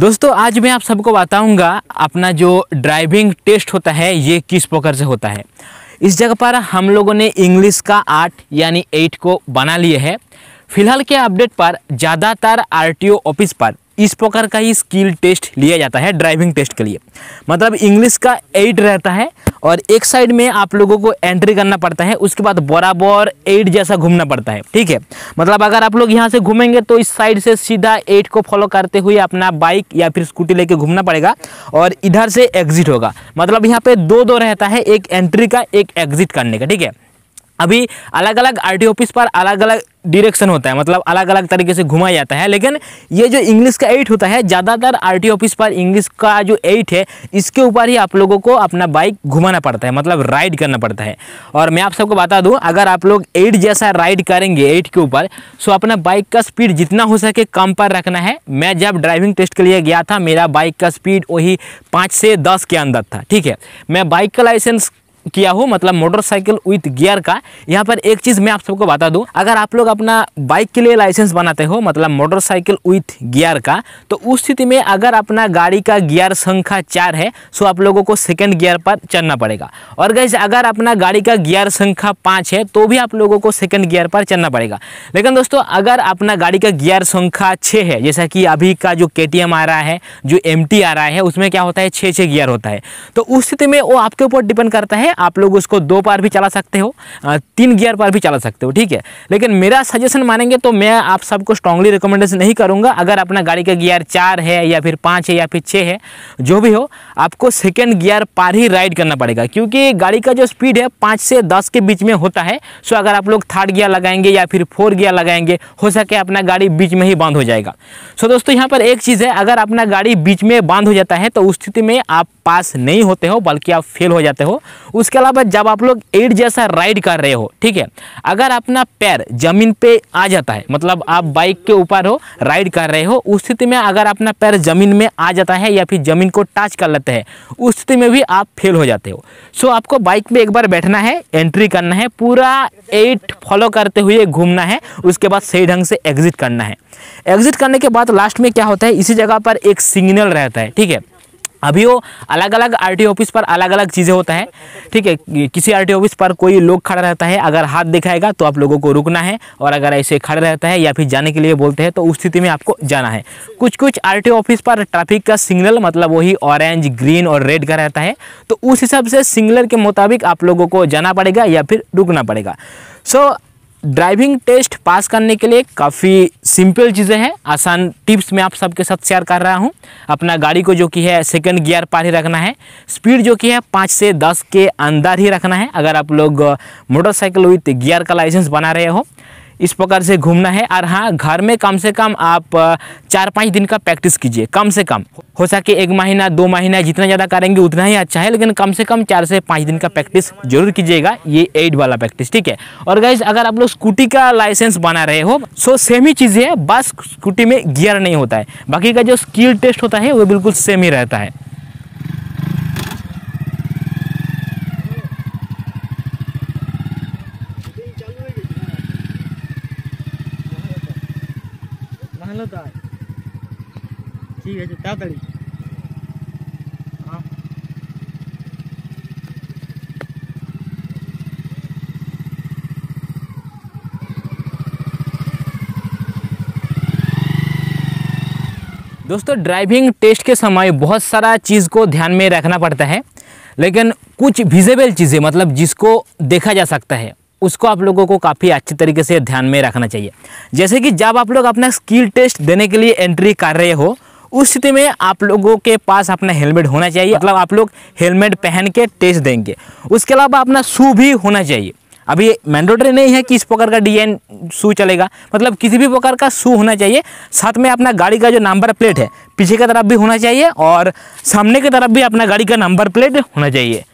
दोस्तों आज मैं आप सबको बताऊंगा अपना जो ड्राइविंग टेस्ट होता है ये किस प्रकार से होता है इस जगह पर हम लोगों ने इंग्लिश का आठ यानी एट को बना लिए है फिलहाल के अपडेट पर ज़्यादातर आरटीओ ऑफिस पर इस प्रकार का ही स्किल टेस्ट लिया जाता है ड्राइविंग टेस्ट के लिए मतलब इंग्लिश का एट रहता है और एक साइड में आप लोगों को एंट्री करना पड़ता है उसके बाद बराबर एट जैसा घूमना पड़ता है ठीक है मतलब अगर आप लोग यहाँ से घूमेंगे तो इस साइड से सीधा एट को फॉलो करते हुए अपना बाइक या फिर स्कूटी लेके घूमना पड़ेगा और इधर से एग्जिट होगा मतलब यहाँ पे दो दो रहता है एक एंट्री का एक एग्जिट करने का ठीक है अभी अलग अलग आर टी ऑफिस पर अलग अलग डिरेक्शन होता है मतलब अलग अलग तरीके से घुमाया जाता है लेकिन ये जो इंग्लिश का एट होता है ज़्यादातर आर टी ऑफिस पर इंग्लिश का जो एट है इसके ऊपर ही आप लोगों को अपना बाइक घुमाना पड़ता है मतलब राइड करना पड़ता है और मैं आप सबको बता दूं अगर आप लोग एट जैसा राइड करेंगे एट के ऊपर सो तो अपना बाइक का स्पीड जितना हो सके कम पर रखना है मैं जब ड्राइविंग टेस्ट के लिए गया था मेरा बाइक का स्पीड वही पाँच से दस के अंदर था ठीक है मैं बाइक का लाइसेंस किया हूँ मतलब मोटरसाइकिल विथ गियर का यहाँ पर एक चीज़ मैं आप सबको बता दूँ अगर आप लोग अपना बाइक के लिए लाइसेंस बनाते हो मतलब मोटरसाइकिल विथ गियर का तो उस स्थिति में अगर अपना गाड़ी का गियर संख्या चार है सो आप लोगों को सेकेंड गियर पर चलना पड़ेगा और गैस अगर अपना गाड़ी का गियर संख्या पाँच है तो भी आप लोगों को सेकेंड गियर पर चलना पड़ेगा लेकिन दोस्तों अगर अपना गाड़ी का गियर संख्या छः है जैसा कि अभी का जो के आ रहा है जो एम आ रहा है उसमें क्या होता है छः छः गियर होता है तो उस स्थिति में वो आपके ऊपर डिपेंड करता है आप लोग उसको दो पार भी चला सकते हो तीन गियर पर भी चला सकते हो ठीक है लेकिन मेरा सजेशन मानेंगे तो मैं आप सबको स्ट्रांगली रिकमेंडेशन नहीं करूँगा अगर अपना गाड़ी का गियर चार है या फिर पाँच है या फिर छः है जो भी हो आपको सेकेंड गियर पार ही राइड करना पड़ेगा क्योंकि गाड़ी का जो स्पीड है पाँच से दस के बीच में होता है सो अगर आप लोग थर्ड गियर लगाएंगे या फिर फोर गियर लगाएंगे हो सके अपना गाड़ी बीच में ही बंद हो जाएगा सो दोस्तों यहाँ पर एक चीज़ है अगर अपना गाड़ी बीच में बंद हो जाता है तो उस स्थिति में आप पास नहीं होते हो बल्कि आप फेल हो जाते हो उस उसके अलावा जब आप लोग एड जैसा राइड कर रहे हो ठीक है अगर अपना पैर ज़मीन पे आ जाता है मतलब आप बाइक के ऊपर हो राइड कर रहे हो उस स्थिति में अगर अपना पैर ज़मीन में आ जाता है या फिर ज़मीन को टच कर लेते हैं उस स्थिति में भी आप फेल हो जाते हो सो आपको बाइक में एक बार बैठना है एंट्री करना है पूरा एट फॉलो करते हुए घूमना है उसके बाद सही ढंग से एग्जिट करना है एग्जिट करने के बाद लास्ट में क्या होता है इसी जगह पर एक सिग्नल रहता है ठीक है अभी वो अलग अलग आरटी ऑफिस पर अलग अलग चीज़ें होता है ठीक है किसी आरटी ऑफिस पर कोई लोग खड़ा रहता है अगर हाथ दिखाएगा तो आप लोगों को रुकना है और अगर ऐसे खड़ा रहता है या फिर जाने के लिए बोलते हैं तो उस स्थिति में आपको जाना है कुछ कुछ आरटी ऑफिस पर ट्रैफिक का सिग्नल मतलब वही ऑरेंज ग्रीन और रेड का रहता है तो उस हिसाब से सिग्नल के मुताबिक आप लोगों को जाना पड़ेगा या फिर रुकना पड़ेगा so so, driving test pass करने के लिए काफ़ी सिंपल चीज़ें हैं आसान टिप्स मैं आप सबके साथ शेयर कर रहा हूं अपना गाड़ी को जो कि है सेकंड गियर पर ही रखना है स्पीड जो कि है पाँच से दस के अंदर ही रखना है अगर आप लोग मोटरसाइकिल विथ गियर का लाइसेंस बना रहे हो इस प्रकार से घूमना है और हाँ घर में कम से कम आप चार पाँच दिन का प्रैक्टिस कीजिए कम से कम हो सके एक महीना दो महीना जितना ज़्यादा करेंगे उतना ही अच्छा है लेकिन कम से कम चार से पाँच दिन का प्रैक्टिस जरूर कीजिएगा ये एड वाला प्रैक्टिस ठीक है और गाइज अगर आप लोग स्कूटी का लाइसेंस बना रहे हो सो सेम ही चीज़ है बस स्कूटी में गियर नहीं होता है बाकी का जो स्किल टेस्ट होता है वो बिल्कुल सेम ही रहता है ভালো তাই ঠিক আছে তাড়াতাড়ি दोस्तों ड्राइविंग टेस्ट के समय बहुत सारा चीज़ को ध्यान में रखना पड़ता है लेकिन कुछ विजेबल चीज़ें मतलब जिसको देखा जा सकता है उसको आप लोगों को काफ़ी अच्छे तरीके से ध्यान में रखना चाहिए जैसे कि जब आप लोग अपना स्किल टेस्ट देने के लिए एंट्री कर रहे हो उस स्थिति में आप लोगों के पास अपना हेलमेट होना चाहिए मतलब आप लोग हेलमेट पहन के टेस्ट देंगे उसके अलावा अपना शू भी होना चाहिए अभी मैंडोटरी नहीं है कि इस प्रकार का डिजाइन शू चलेगा मतलब किसी भी प्रकार का शू होना चाहिए साथ में अपना गाड़ी का जो नंबर प्लेट है पीछे की तरफ भी होना चाहिए और सामने की तरफ भी अपना गाड़ी का नंबर प्लेट होना चाहिए